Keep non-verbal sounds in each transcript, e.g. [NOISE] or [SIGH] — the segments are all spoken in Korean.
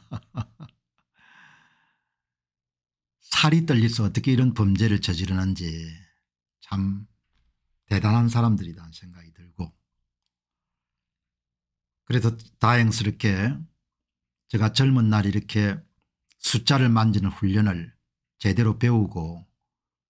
[LAUGHS] 살이 떨려서 어떻게 이런 범죄를 저지르는지 참 대단한 사람들이다 생각이 들고 그래도 다행스럽게 제가 젊은 날 이렇게 숫자를 만지는 훈련을 제대로 배우고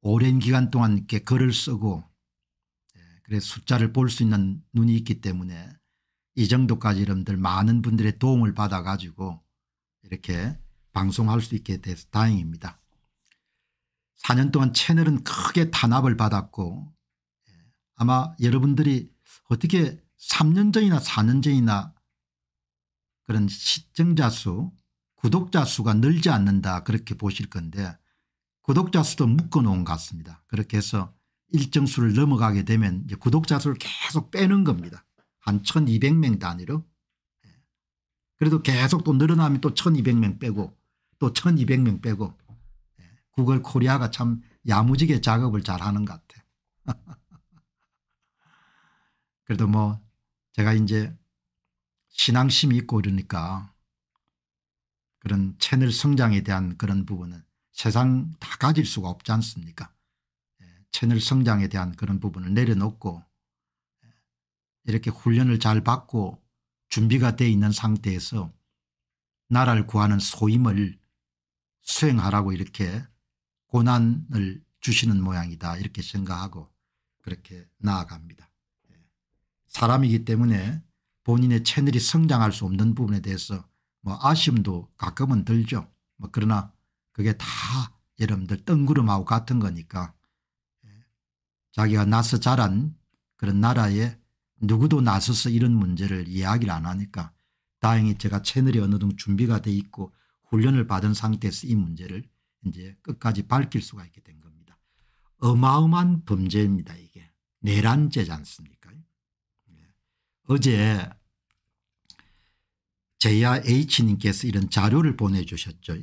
오랜 기간 동안 이렇게 글을 쓰고 예, 그래 숫자를 볼 수 있는 눈이 있기 때문에 이 정도까지 여러분들 많은 분들의 도움을 받아가지고 이렇게 방송할 수 있게 돼서 다행입니다. 4년 동안 채널은 크게 탄압을 받았고 예, 아마 여러분들이 어떻게 3년 전이나 4년 전이나 그런 시청자 수 구독자 수가 늘지 않는다 그렇게 보실 건데 구독자 수도 묶어놓은 것 같습니다. 그렇게 해서 일정 수를 넘어가게 되면 구독자 수를 계속 빼는 겁니다. 한 1200명 단위로 그래도 계속 또 늘어나면 또 1200명 빼고 또 1200명 빼고 예, 구글 코리아가 참 야무지게 작업을 잘하는 것 같아. [LAUGHS] 그래도 뭐 제가 이제 신앙심이 있고 이러니까 그런 채널 성장에 대한 그런 부분은 세상 다 가질 수가 없지 않습니까 예, 채널 성장에 대한 그런 부분을 내려놓고 예, 이렇게 훈련을 잘 받고 준비가 돼 있는 상태에서 나라를 구하는 소임을 수행하라고 이렇게 고난을 주시는 모양이다 이렇게 생각하고 그렇게 나아갑니다. 예. 사람이기 때문에 본인의 채널이 성장할 수 없는 부분에 대해서 뭐 아쉬움도 가끔은 들죠. 뭐 그러나 그게 다 여러분들 뜬구름하고 같은 거니까 예. 자기가 나서 자란 그런 나라의 누구도 나서서 이런 문제를 이야기를 안 하니까 다행히 제가 채널이 어느 정도 준비가 돼 있고 훈련을 받은 상태에서 이 문제를 이제 끝까지 밝힐 수가 있게 된 겁니다. 어마어마한 범죄입니다 이게. 내란죄지 않습니까 네. 어제 제야 H님께서 이런 자료를 보내주셨죠.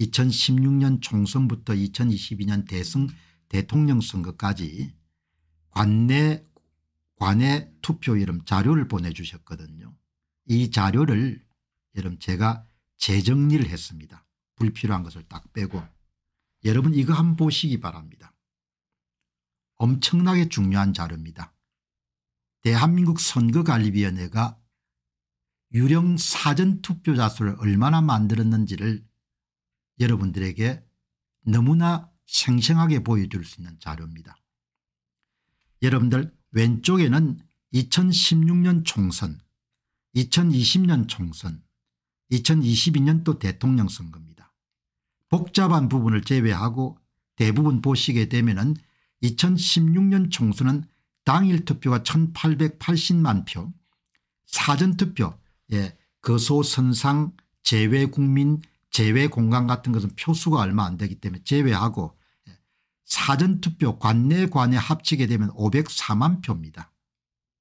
2016년 예. 총선부터 2022년 대선 대통령 선거까지 관내 관의 투표 이름 자료를 보내주셨거든요. 이 자료를 여러분 제가 재정리를 했습니다. 불필요한 것을 딱 빼고 여러분 이거 한번 보시기 바랍니다. 엄청나게 중요한 자료입니다. 대한민국 선거관리위원회가 유령 사전투표자 수를 얼마나 만들었는지를 여러분들에게 너무나 생생하게 보여줄 수 있는 자료입니다. 여러분들 왼쪽에는 2016년 총선, 2020년 총선, 2 0 2 2년또 대통령 선거입니다. 복잡한 부분을 제외하고 대부분 보시게 되면 은 2016년 총선은 당일 투표가 1880만 표 사전투표 예, 거소 선상 제외국민 제외공간 같은 것은 표수가 얼마 안 되기 때문에 제외하고 사전투표 관내 관에 합치게 되면 504만 표입니다.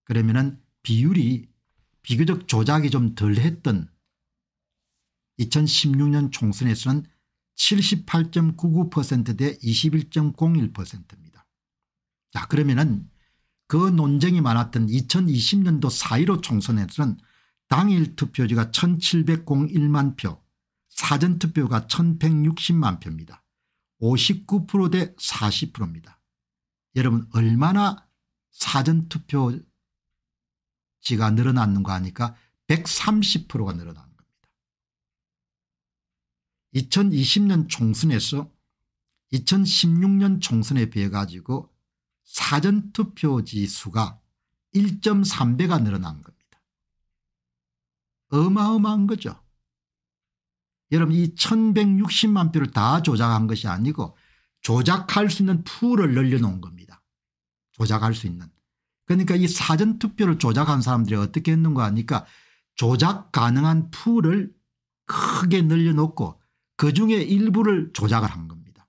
그러면 은 비율이 비교적 조작이 좀덜 했던 2016년 총선에서는 78.99%대 21.01%입니다. 자 그러면은 그 논쟁이 많았던 2020년도 4.15 총선에서는 당일 투표지가 1701만 표 사전투표가 1160만 표입니다. 59%대 40%입니다. 여러분 얼마나 사전투표지가 늘어났는가 하니까 130%가 늘어난 겁니다. 2020년 총선에서 2016년 총선에 비해 가지고 사전투표지 수가 1.3배가 늘어난 겁니다. 어마어마한 거죠. 여러분 이 1160만 표를 다 조작한 것이 아니고 조작할 수 있는 풀을 늘려놓은 겁니다. 조작할 수 있는. 그러니까 이 사전투표를 조작한 사람들이 어떻게 했는가 하니까 조작 가능한 풀을 크게 늘려놓고 그중에 일부를 조작을 한 겁니다.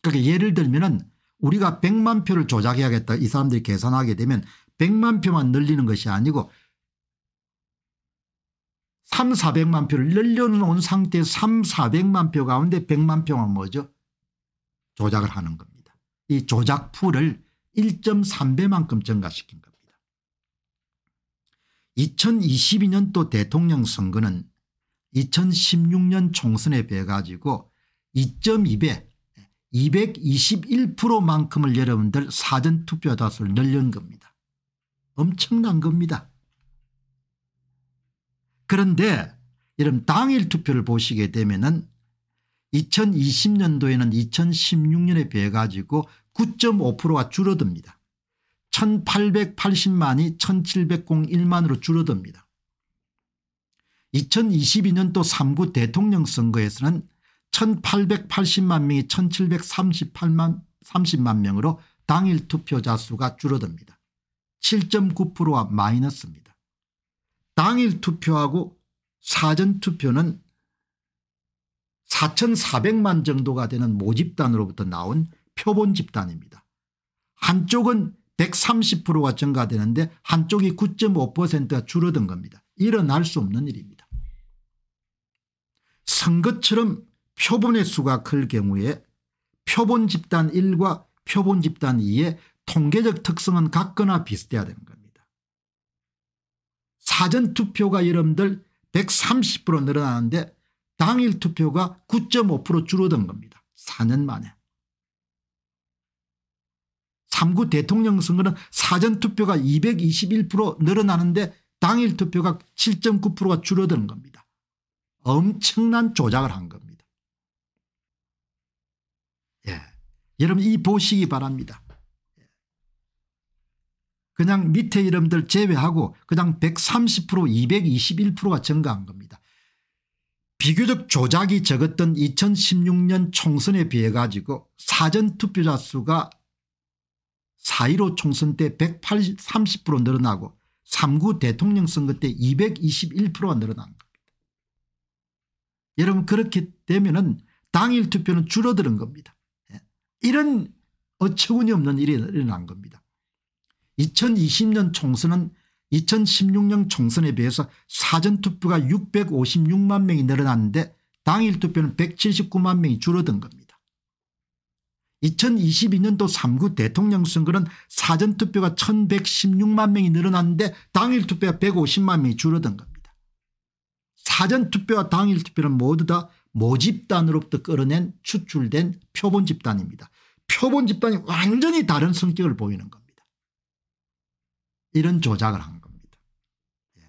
그러니까 예를 들면 은 우리가 100만 표를 조작해야겠다 이 사람들이 계산하게 되면 100만 표만 늘리는 것이 아니고 3, 400만 표를 늘려놓은 상태 3, 400만 표 가운데 100만 표가 뭐죠? 조작을 하는 겁니다. 이 조작풀을 1.3배만큼 증가시킨 겁니다. 2022년도 대통령 선거는 2016년 총선에 비해 가지고 2.2배 221%만큼을 여러분들 사전투표다수를 늘린 겁니다. 엄청난 겁니다. 그런데 이런 당일 투표를 보시게 되면은 2020년도에는 2016년에 비해 가지고 9.5%가 줄어듭니다. 1880만이 1701만으로 줄어듭니다. 2022년도 3구 대통령 선거에서는 1880만 명이 1738만 30만 명으로 당일 투표자 수가 줄어듭니다. 7.9%와 마이너스입니다. 당일 투표하고 사전투표는 4,400만 정도가 되는 모집단으로부터 나온 표본 집단입니다. 한쪽은 130%가 증가되는데 한쪽이 9.5%가 줄어든 겁니다. 일어날 수 없는 일입니다. 선거처럼 표본의 수가 클 경우에 표본 집단 1과 표본 집단 2의 통계적 특성은 같거나 비슷해야 되는 겁니다. 사전투표가 여러분들 130% 늘어나는데 당일 투표가 9.5% 줄어든 겁니다. 4년 만에. 3구 대통령 선거는 사전투표가 221% 늘어나는데 당일 투표가 7.9%가 줄어드는 겁니다. 엄청난 조작을 한 겁니다. 예. 여러분 이 보시기 바랍니다. 그냥 밑에 이름들 제외하고 그냥 130% 221%가 증가한 겁니다. 비교적 조작이 적었던 2016년 총선에 비해 가지고 사전투표자 수가 4.15 총선 때 130% 늘어나고 3구 대통령 선거 때 221%가 늘어난 겁니다. 여러분 그렇게 되면 은 당일 투표는 줄어드는 겁니다. 예. 이런 어처구니없는 일이 일어난 겁니다. 2020년 총선은 2016년 총선에 비해서 사전투표가 656만 명이 늘어났는데 당일 투표는 179만 명이 줄어든 겁니다. 2022년도 3구 대통령 선거는 사전투표가 1116만 명이 늘어났는데 당일 투표가 150만 명이 줄어든 겁니다. 사전투표와 당일 투표는 모두 다 모집단으로부터 끌어낸 추출된 표본 집단입니다. 표본 집단이 완전히 다른 성격을 보이는 겁니다. 이런 조작을 한 겁니다. 예.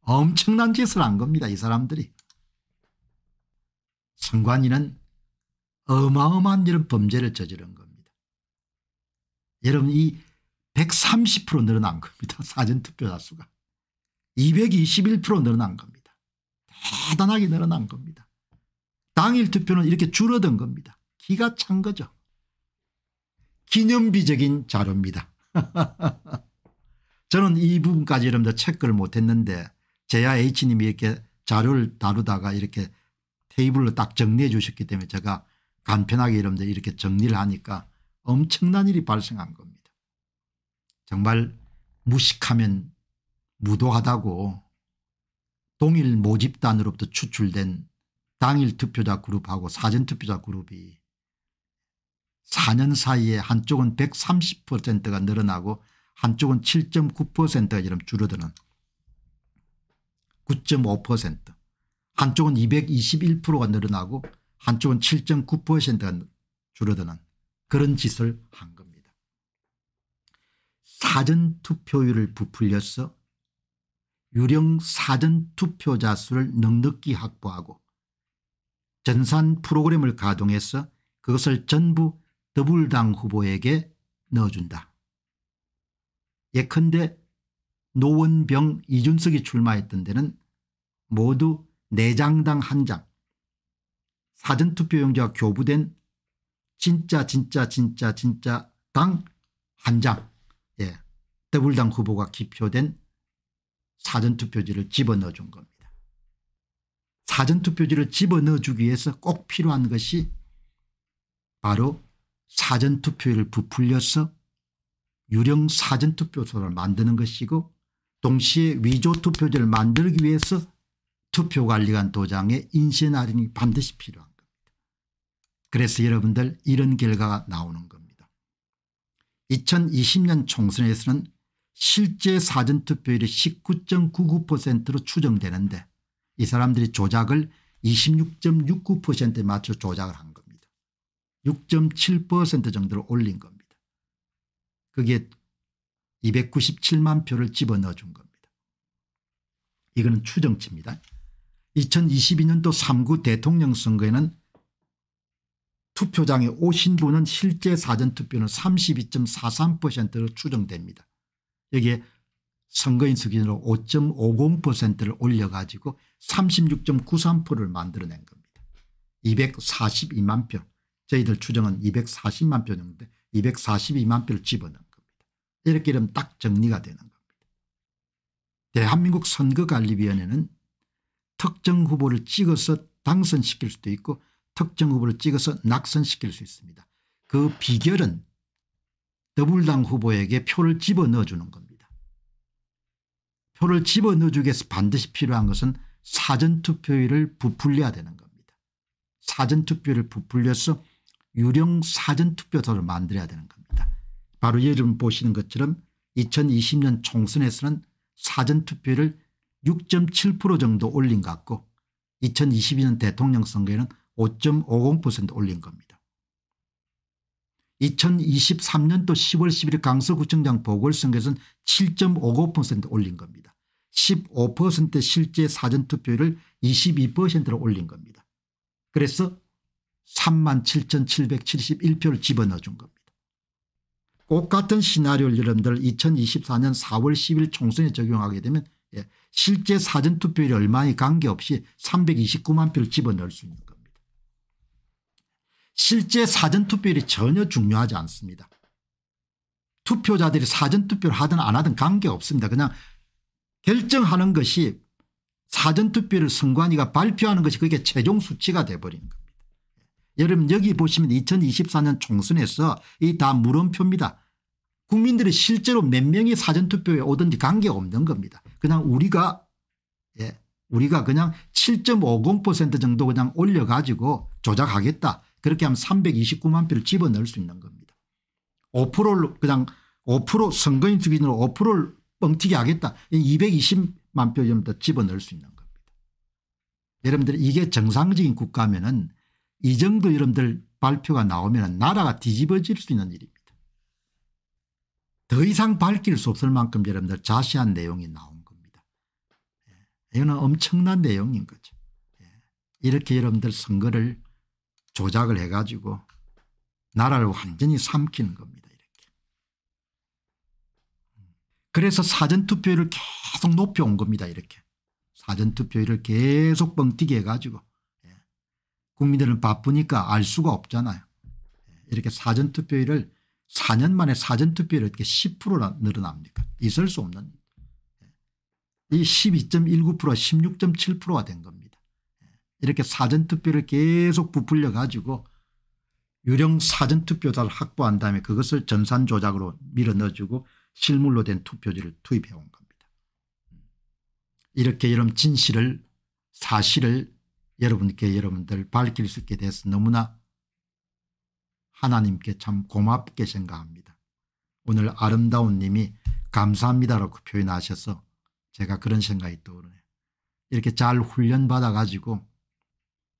엄청난 짓을 한 겁니다. 이 사람들이. 선관위는 어마어마한 이런 범죄를 저지른 겁니다. 여러분 이 130% 늘어난 겁니다. 사전투표자 수가. 221% 늘어난 겁니다. 대단하게 늘어난 겁니다. 당일 투표는 이렇게 줄어든 겁니다. 기가 찬 거죠. 기념비적인 자료입니다. [LAUGHS] 저는 이 부분까지 여러분들 체크를 못했는데 제야 H님이 이렇게 자료를 다루다가 이렇게 테이블로 딱 정리해 주셨기 때문에 제가 간편하게 여러분들 이렇게 정리를 하니까 엄청난 일이 발생한 겁니다. 정말 무식하면 무도하다고 동일 모집단으로부터 추출된 당일 투표자 그룹하고 사전 투표자 그룹이 4년 사이에 한쪽은 130%가 늘어나고 한쪽은 7.9%가 이런 줄어드는 9.5% 한쪽은 221%가 늘어나고 한쪽은 7.9%가 줄어드는 그런 짓을 한 겁니다. 사전투표율을 부풀려서 유령 사전투표자 수를 넉넉히 확보하고 전산 프로그램을 가동해서 그것을 전부 더불당 후보에게 넣어준다. 예컨대 노원병 이준석이 출마했던 데는 모두 4장당 1장 사전투표용지와 교부된 진짜 진짜 진짜 진짜 당 1장 예, 더블당 후보가 기표된 사전투표지를 집어넣어준 겁니다. 사전투표지를 집어넣어주기 위해서 꼭 필요한 것이 바로 사전투표율을 부풀려서 유령 사전투표소를 만드는 것이고 동시에 위조투표제를 만들기 위해서 투표관리관 도장의 인쇄날인이 반드시 필요한 겁니다. 그래서 여러분들 이런 결과가 나오는 겁니다. 2020년 총선에서는 실제 사전투표율이 19.99%로 추정되는데 이 사람들이 조작을 26.69%에 맞춰 조작을 한6.7% 정도를 올린 겁니다. 그게 297만 표를 집어넣어 준 겁니다. 이거는 추정치입니다. 2022년도 3구 대통령 선거에는 투표장에 오신 분은 실제 사전투표는 32.43%로 추정됩니다. 여기에 선거인수 기준으로 5.50%를 올려가지고 36.93%를 만들어낸 겁니다. 242만 표. 저희들 추정은 240만 표정도인데 242만 표를 집어넣은 겁니다. 이렇게 되면 딱 정리가 되는 겁니다. 대한민국 선거관리위원회는 특정 후보를 찍어서 당선시킬 수도 있고 특정 후보를 찍어서 낙선시킬 수 있습니다. 그 비결은 더불당 후보에게 표를 집어넣어주는 겁니다. 표를 집어넣어주기 위해서 반드시 필요한 것은 사전투표율을 부풀려야 되는 겁니다. 사전투표를 부풀려서 유령 사전투표소를 만들어야 되는 겁니다. 바로 여러분 보시는 것처럼 2020년 총선에서는 사전투표를 6.7% 정도 올린 것 같고 2022년 대통령 선거에는 5.50% 올린 겁니다. 2023년도 10월 11일 강서구청장 보궐선거에서는 7 5 5 올린 겁니다. 1 5 실제 사전투표율을 22%로 올린 겁니다. 그래서 3만 7,771표를 집어넣어 준 겁니다. 똑같은 시나리오를 여러분들 2024년 4월 10일 총선에 적용하게 되면 예, 실제 사전투표율이 얼마에 관계없이 329만 표를 집어넣을 수 있는 겁니다. 실제 사전투표율이 전혀 중요하지 않습니다. 투표자들이 사전투표를 하든 안 하든 관계없습니다. 그냥 결정하는 것이 사전투표를 선관위가 발표하는 것이 그게 최종 수치가 돼버리는 겁니다. 여러분 여기 보시면 2024년 총선에서 이 다 물음표입니다. 국민들이 실제로 몇 명이 사전투표에 오든지 관계없는 겁니다. 그냥 우리가 예, 우리가 그냥 7.50% 정도 그냥 올려가지고 조작하겠다. 그렇게 하면 329만 표를 집어넣을 수 있는 겁니다. 5%를 그냥 5% 선거인 기준으로 5%를 뻥튀기 하겠다. 220만 표 정도 집어넣을 수 있는 겁니다. 여러분들 이게 정상적인 국가면은 이 정도 여러분들 발표가 나오면 나라가 뒤집어질 수 있는 일입니다. 더 이상 밝힐 수 없을 만큼 여러분들 자세한 내용이 나온 겁니다. 예. 이거는 엄청난 내용인 거죠. 예. 이렇게 여러분들 선거를 조작을 해가지고 나라를 완전히 삼키는 겁니다. 이렇게. 그래서 사전투표율을 계속 높여온 겁니다. 이렇게. 사전투표율을 계속 뻥튀기 해가지고 국민들은 바쁘니까 알 수가 없잖아요. 이렇게 사전투표율을 4년 만에 사전투표율이 어떻게 10%나 늘어납니까 있을 수 없는 이12.19% 16.7%가 된 겁니다. 이렇게 사전투표를 계속 부풀려 가지고 유령 사전투표자를 확보한 다음에 그것을 전산조작으로 밀어넣어주고 실물로 된 투표지를 투입해 온 겁니다. 이렇게 여러 진실을 사실을 여러분께 여러분들 밝힐 수 있게 돼서 너무나 하나님께 참 고맙게 생각합니다. 오늘 아름다운 님이 감사합니다라고 표현하셔서 제가 그런 생각이 떠오르네요. 이렇게 잘 훈련받아 가지고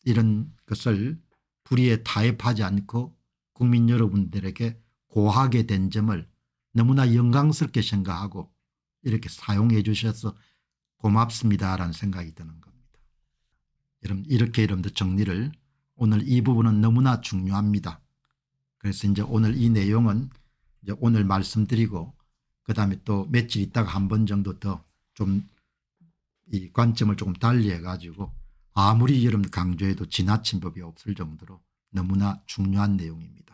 이런 것을 불의에 타협하지 않고 국민 여러분들에게 고하게 된 점을 너무나 영광스럽게 생각하고 이렇게 사용해 주셔서 고맙습니다라는 생각이 드는 겁니다. 여러분 이렇게 여러분들 정리를 오늘 이 부분은 너무나 중요합니다. 그래서 이제 오늘 이 내용은 이제 오늘 말씀드리고 그다음에 또 며칠 있다가 한 번 정도 더 좀 이 관점을 조금 달리해 가지고 아무리 여러분 강조해도 지나친 법이 없을 정도로 너무나 중요한 내용입니다.